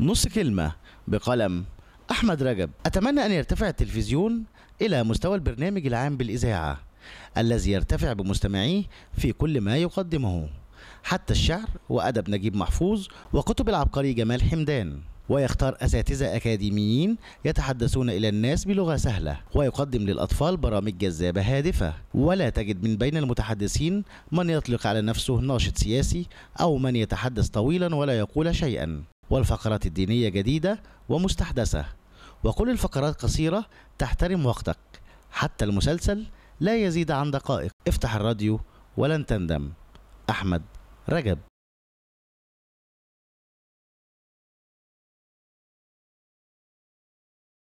نص كلمة بقلم أحمد رجب أتمنى أن يرتفع التلفزيون إلى مستوى البرنامج العام بالإذاعة الذي يرتفع بمستمعيه في كل ما يقدمه حتى الشعر وأدب نجيب محفوظ وكتب العبقري جمال حمدان ويختار أساتذة أكاديميين يتحدثون إلى الناس بلغة سهلة ويقدم للأطفال برامج جذابة هادفة ولا تجد من بين المتحدثين من يطلق على نفسه ناشط سياسي أو من يتحدث طويلا ولا يقول شيئا والفقرات الدينية جديدة ومستحدثة وكل الفقرات قصيرة تحترم وقتك حتى المسلسل لا يزيد عن دقائق افتح الراديو ولن تندم أحمد رجب